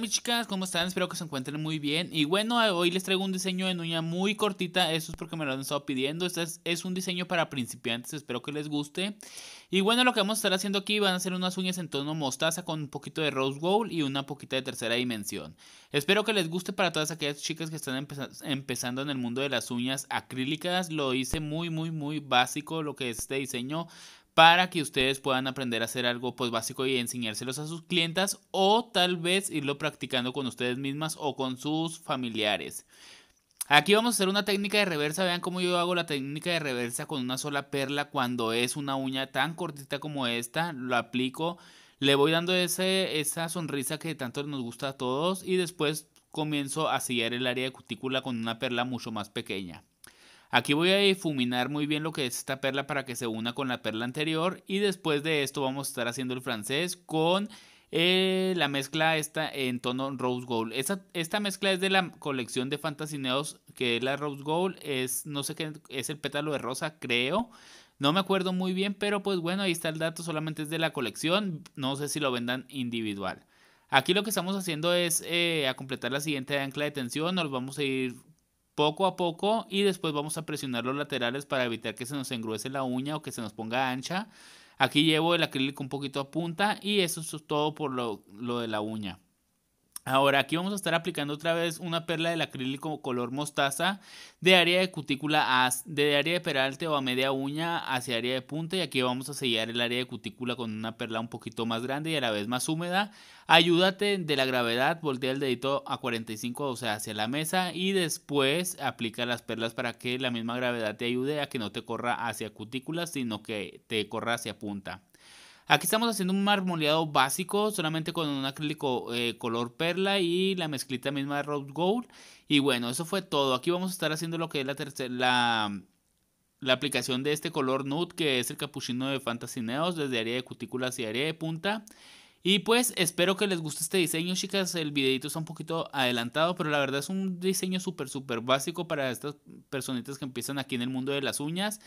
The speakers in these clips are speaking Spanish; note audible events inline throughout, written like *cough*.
mis chicas, ¿cómo están? Espero que se encuentren muy bien. Y bueno, hoy les traigo un diseño de uña muy cortita, eso es porque me lo han estado pidiendo. Este es, un diseño para principiantes, espero que les guste. Y bueno, lo que vamos a estar haciendo aquí van a ser unas uñas en tono mostaza con un poquito de rose gold y una poquita de tercera dimensión. Espero que les guste para todas aquellas chicas que están empezando en el mundo de las uñas acrílicas. Lo hice muy, muy, muy básico lo que es este diseño para que ustedes puedan aprender a hacer algo pues básico y enseñárselos a sus clientas o tal vez irlo practicando con ustedes mismas o con sus familiares. Aquí vamos a hacer una técnica de reversa, vean cómo yo hago la técnica de reversa con una sola perla cuando es una uña tan cortita como esta, lo aplico, le voy dando ese, esa sonrisa que tanto nos gusta a todos y después comienzo a sellar el área de cutícula con una perla mucho más pequeña. Aquí voy a difuminar muy bien lo que es esta perla para que se una con la perla anterior y después de esto vamos a estar haciendo el francés con eh, la mezcla esta en tono Rose Gold. Esta, esta mezcla es de la colección de Fantasineos que es la Rose Gold. Es, no sé qué, es el pétalo de rosa, creo. No me acuerdo muy bien, pero pues bueno, ahí está el dato. Solamente es de la colección. No sé si lo vendan individual. Aquí lo que estamos haciendo es eh, a completar la siguiente ancla de tensión. Nos vamos a ir poco a poco y después vamos a presionar los laterales para evitar que se nos engruese la uña o que se nos ponga ancha. Aquí llevo el acrílico un poquito a punta y eso es todo por lo, lo de la uña. Ahora aquí vamos a estar aplicando otra vez una perla del acrílico color mostaza de área de cutícula a, de área de peralte o a media uña hacia área de punta y aquí vamos a sellar el área de cutícula con una perla un poquito más grande y a la vez más húmeda. Ayúdate de la gravedad, voltea el dedito a 45 o sea hacia la mesa y después aplica las perlas para que la misma gravedad te ayude a que no te corra hacia cutícula sino que te corra hacia punta. Aquí estamos haciendo un marmoleado básico, solamente con un acrílico eh, color perla y la mezclita misma de Rose Gold. Y bueno, eso fue todo. Aquí vamos a estar haciendo lo que es la, la, la aplicación de este color nude, que es el capuchino de Fantasy Neos, desde área de cutículas y área de punta. Y pues espero que les guste este diseño, chicas. El videito está un poquito adelantado, pero la verdad es un diseño súper, súper básico para estas personitas que empiezan aquí en el mundo de las uñas.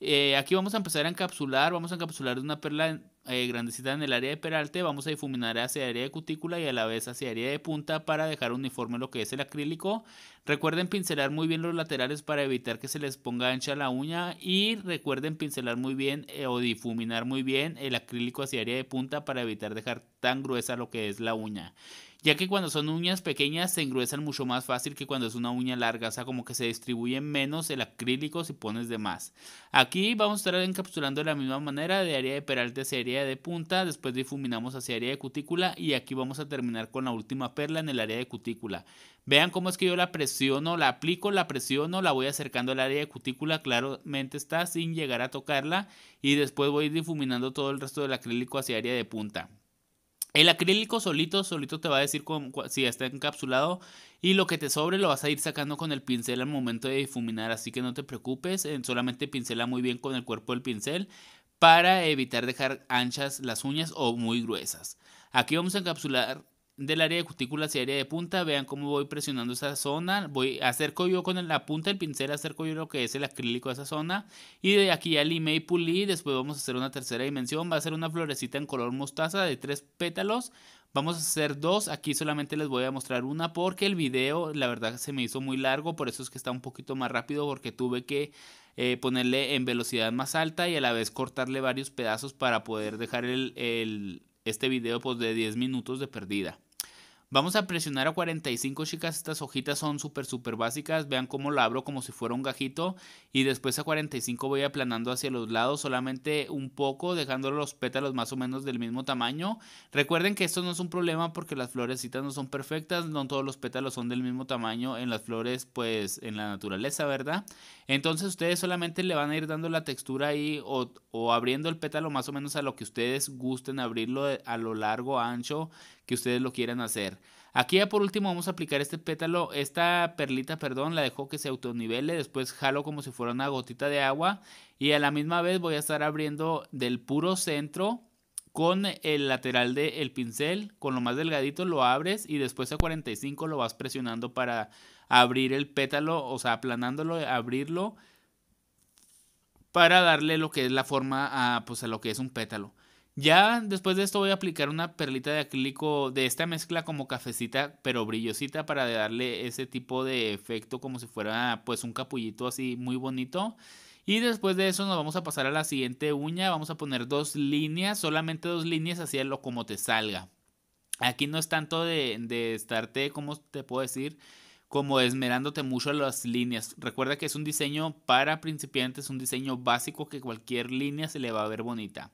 Eh, aquí vamos a empezar a encapsular, vamos a encapsular de una perla eh, grandecita en el área de peralte, vamos a difuminar hacia área de cutícula y a la vez hacia área de punta para dejar uniforme lo que es el acrílico. Recuerden pincelar muy bien los laterales para evitar que se les ponga ancha la uña y recuerden pincelar muy bien eh, o difuminar muy bien el acrílico hacia área de punta para evitar dejar tan gruesa lo que es la uña ya que cuando son uñas pequeñas se engruesan mucho más fácil que cuando es una uña larga, o sea, como que se distribuye menos el acrílico si pones de más. Aquí vamos a estar encapsulando de la misma manera de área de peralte hacia área de punta, después difuminamos hacia área de cutícula y aquí vamos a terminar con la última perla en el área de cutícula. Vean cómo es que yo la presiono, la aplico, la presiono, la voy acercando al área de cutícula, claramente está sin llegar a tocarla y después voy difuminando todo el resto del acrílico hacia área de punta. El acrílico solito, solito te va a decir si está encapsulado y lo que te sobre lo vas a ir sacando con el pincel al momento de difuminar, así que no te preocupes, solamente pincela muy bien con el cuerpo del pincel para evitar dejar anchas las uñas o muy gruesas. Aquí vamos a encapsular del área de cutículas y área de punta, vean cómo voy presionando esa zona, voy acerco yo con la punta del pincel, acerco yo lo que es el acrílico a esa zona y de aquí ya limé y pulí, después vamos a hacer una tercera dimensión, va a ser una florecita en color mostaza de tres pétalos, Vamos a hacer dos, aquí solamente les voy a mostrar una porque el video la verdad se me hizo muy largo, por eso es que está un poquito más rápido porque tuve que eh, ponerle en velocidad más alta y a la vez cortarle varios pedazos para poder dejar este video pues, de 10 minutos de perdida. Vamos a presionar a 45 chicas, estas hojitas son súper súper básicas, vean cómo la abro como si fuera un gajito y después a 45 voy aplanando hacia los lados solamente un poco, dejando los pétalos más o menos del mismo tamaño. Recuerden que esto no es un problema porque las florecitas no son perfectas, no todos los pétalos son del mismo tamaño en las flores pues en la naturaleza, ¿verdad? Entonces ustedes solamente le van a ir dando la textura ahí o, o abriendo el pétalo más o menos a lo que ustedes gusten abrirlo a lo largo, ancho que ustedes lo quieran hacer. Aquí ya por último vamos a aplicar este pétalo, esta perlita, perdón, la dejo que se autonivele, después jalo como si fuera una gotita de agua y a la misma vez voy a estar abriendo del puro centro con el lateral del pincel, con lo más delgadito lo abres y después a 45 lo vas presionando para abrir el pétalo, o sea, aplanándolo, abrirlo para darle lo que es la forma a, pues, a lo que es un pétalo. Ya después de esto voy a aplicar una perlita de acrílico de esta mezcla como cafecita pero brillosita para darle ese tipo de efecto como si fuera pues un capullito así muy bonito. Y después de eso nos vamos a pasar a la siguiente uña. Vamos a poner dos líneas, solamente dos líneas, así lo como te salga. Aquí no es tanto de, de estarte, como te puedo decir? Como esmerándote mucho las líneas. Recuerda que es un diseño para principiantes, un diseño básico que cualquier línea se le va a ver bonita.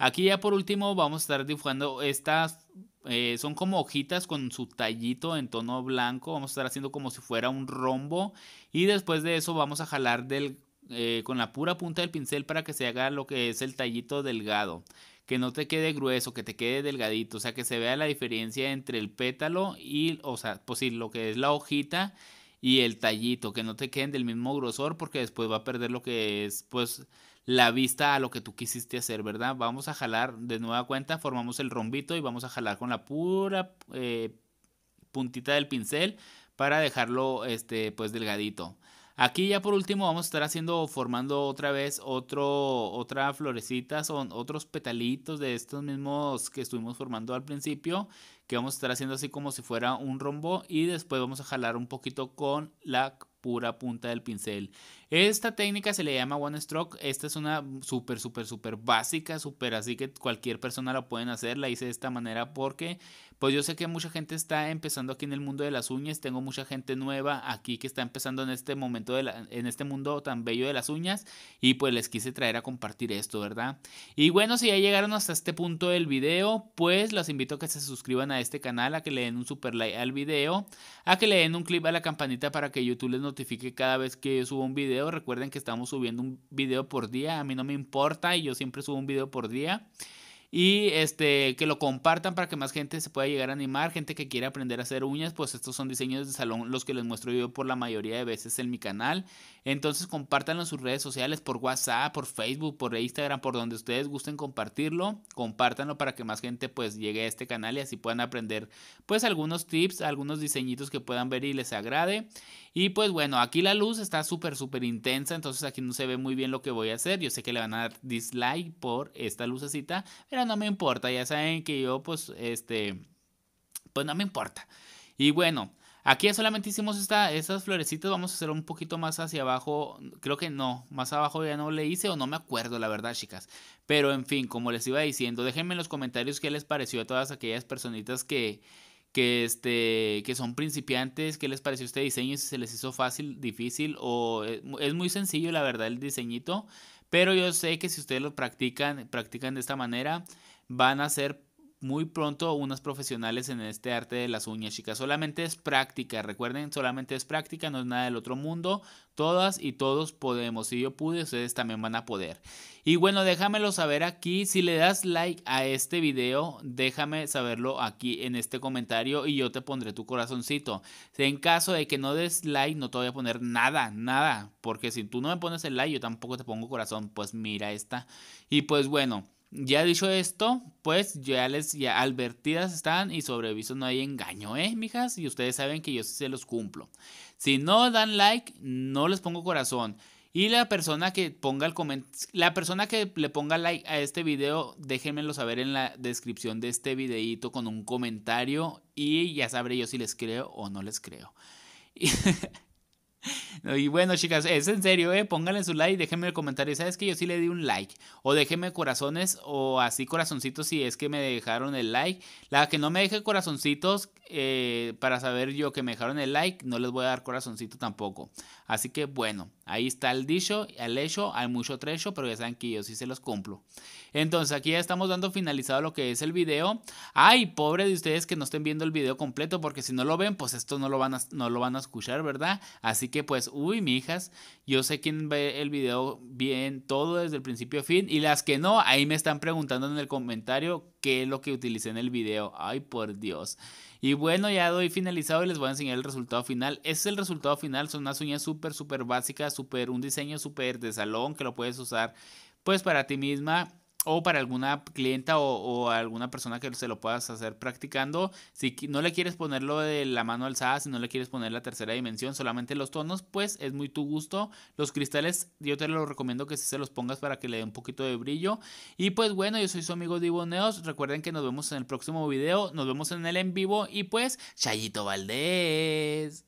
Aquí ya por último vamos a estar dibujando estas, eh, son como hojitas con su tallito en tono blanco, vamos a estar haciendo como si fuera un rombo y después de eso vamos a jalar del, eh, con la pura punta del pincel para que se haga lo que es el tallito delgado que no te quede grueso, que te quede delgadito, o sea, que se vea la diferencia entre el pétalo y, o sea, pues sí, lo que es la hojita y el tallito, que no te queden del mismo grosor porque después va a perder lo que es, pues, la vista a lo que tú quisiste hacer, ¿verdad? Vamos a jalar de nueva cuenta, formamos el rombito y vamos a jalar con la pura eh, puntita del pincel para dejarlo este, pues delgadito. Aquí ya por último vamos a estar haciendo, formando otra vez otro, otra florecita, son otros petalitos de estos mismos que estuvimos formando al principio, que vamos a estar haciendo así como si fuera un rombo y después vamos a jalar un poquito con la pura punta del pincel. Esta técnica se le llama One Stroke. Esta es una súper, súper, súper básica, súper así que cualquier persona la pueden hacer. La hice de esta manera porque pues yo sé que mucha gente está empezando aquí en el mundo de las uñas, tengo mucha gente nueva aquí que está empezando en este momento, en este mundo tan bello de las uñas y pues les quise traer a compartir esto, ¿verdad? Y bueno, si ya llegaron hasta este punto del video, pues los invito a que se suscriban a este canal, a que le den un super like al video, a que le den un clip a la campanita para que YouTube les notifique cada vez que yo subo un video. Recuerden que estamos subiendo un video por día, a mí no me importa y yo siempre subo un video por día y este que lo compartan para que más gente se pueda llegar a animar, gente que quiere aprender a hacer uñas, pues estos son diseños de salón los que les muestro yo por la mayoría de veces en mi canal. Entonces compártanlo en sus redes sociales, por WhatsApp, por Facebook, por Instagram, por donde ustedes gusten compartirlo, compártanlo para que más gente pues llegue a este canal y así puedan aprender pues algunos tips, algunos diseñitos que puedan ver y les agrade. Y pues bueno, aquí la luz está súper súper intensa, entonces aquí no se ve muy bien lo que voy a hacer. Yo sé que le van a dar dislike por esta lucecita, no me importa, ya saben que yo pues este, pues no me importa. Y bueno, aquí solamente hicimos estas florecitas, vamos a hacer un poquito más hacia abajo, creo que no, más abajo ya no le hice o no me acuerdo la verdad chicas. Pero en fin, como les iba diciendo, déjenme en los comentarios qué les pareció a todas aquellas personitas que que, este, que son principiantes, qué les pareció este diseño, si se les hizo fácil, difícil o eh, es muy sencillo la verdad el diseñito, pero yo sé que si ustedes lo practican, practican de esta manera, van a ser muy pronto unas profesionales en este arte de las uñas, chicas. Solamente es práctica, recuerden, solamente es práctica, no es nada del otro mundo. Todas y todos podemos. Si yo pude, ustedes también van a poder. Y bueno, déjamelo saber aquí. Si le das like a este video, déjame saberlo aquí en este comentario y yo te pondré tu corazoncito. En caso de que no des like, no te voy a poner nada, nada. Porque si tú no me pones el like, yo tampoco te pongo corazón. Pues mira esta. Y pues bueno. Ya dicho esto, pues ya les ya advertidas están y sobreviso no hay engaño, ¿eh, mijas? Y ustedes saben que yo sí se los cumplo. Si no dan like, no les pongo corazón. Y la persona que ponga el comentario. la persona que le ponga like a este video, déjenmelo saber en la descripción de este videito con un comentario y ya sabré yo si les creo o no les creo. *laughs* Y bueno, chicas, es en serio, ¿eh? Pónganle su like, déjenme el comentario. ¿Sabes que yo sí le di un like? O déjenme corazones o así corazoncitos si es que me dejaron el like. La que no me deje corazoncitos, eh, para saber yo que me dejaron el like, no les voy a dar corazoncito tampoco. Así que bueno, ahí está el dicho, el hecho, hay mucho trecho, pero ya saben que yo sí se los cumplo. Entonces aquí ya estamos dando finalizado lo que es el video. Ay, pobre de ustedes que no estén viendo el video completo, porque si no lo ven, pues esto no lo van a, no lo van a escuchar, ¿verdad? Así que pues, uy, mijas, yo sé quién ve el video bien todo desde el principio a fin, y las que no, ahí me están preguntando en el comentario que es lo que utilicé en el video. Ay, por Dios. Y bueno, ya doy finalizado y les voy a enseñar el resultado final. Este es el resultado final. Son unas uñas súper, súper básicas, súper, un diseño súper de salón que lo puedes usar pues para ti misma o para alguna clienta o, alguna persona que se lo puedas hacer practicando. Si no le quieres ponerlo de la mano alzada, si no le quieres poner la tercera dimensión, solamente los tonos, pues es muy tu gusto. Los cristales yo te los recomiendo que sí se los pongas para que le dé un poquito de brillo. Y pues bueno, yo soy su amigo Divo Recuerden que nos vemos en el próximo video, nos vemos en el en vivo y pues Chayito Valdés.